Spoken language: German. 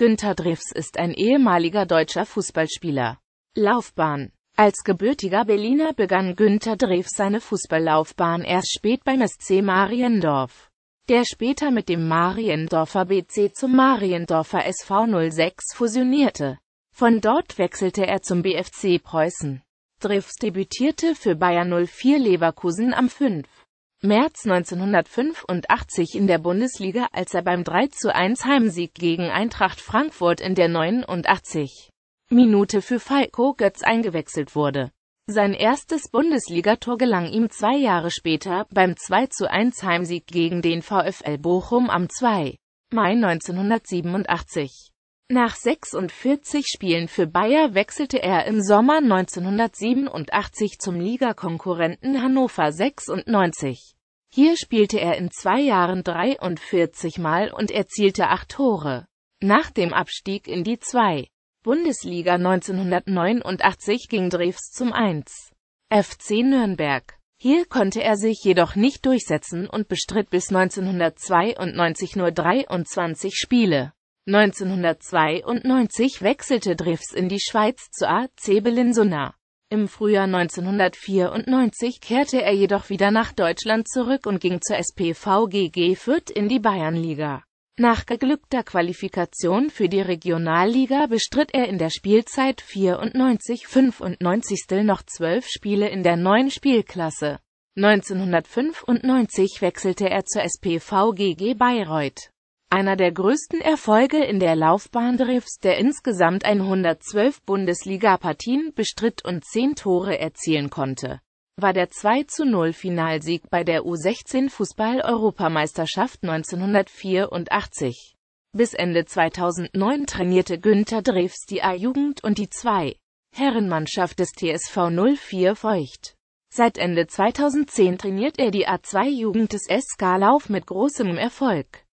Günter Drews ist ein ehemaliger deutscher Fußballspieler. Laufbahn Als gebürtiger Berliner begann Günter Drews seine Fußballlaufbahn erst spät beim SC Mariendorf, der später mit dem Mariendorfer BC zum Mariendorfer SV 06 fusionierte. Von dort wechselte er zum BFC Preußen. Drews debütierte für Bayer 04 Leverkusen am 5. März 1985 in der Bundesliga, als er beim 3:1 Heimsieg gegen Eintracht Frankfurt in der 89. Minute für Falco Götz eingewechselt wurde. Sein erstes Bundesligator gelang ihm zwei Jahre später beim 2:1 Heimsieg gegen den VfL Bochum am 2. Mai 1987. Nach 46 Spielen für Bayer wechselte er im Sommer 1987 zum Ligakonkurrenten Hannover 96. Hier spielte er in zwei Jahren 43 Mal und erzielte acht Tore. Nach dem Abstieg in die 2. Bundesliga 1989 ging Dreves zum 1. FC Nürnberg. Hier konnte er sich jedoch nicht durchsetzen und bestritt bis 1992 nur 23 Spiele. 1992 wechselte Drifts in die Schweiz zu AC Bellinzona. Im Frühjahr 1994 kehrte er jedoch wieder nach Deutschland zurück und ging zur SPVGG Fürth in die Bayernliga. Nach geglückter Qualifikation für die Regionalliga bestritt er in der Spielzeit 94-95 noch zwölf Spiele in der neuen Spielklasse. 1995 wechselte er zur SPVGG Bayreuth einer der größten Erfolge in der Laufbahn Riffs, der insgesamt 112 Bundesligapartien bestritt und 10 Tore erzielen konnte, war der 2-0-Finalsieg bei der U16-Fußball-Europameisterschaft 1984. Bis Ende 2009 trainierte Günther Drews die A-Jugend und die 2 Herrenmannschaft des TSV 04 Feucht. Seit Ende 2010 trainiert er die A2-Jugend des SK Lauf mit großem Erfolg.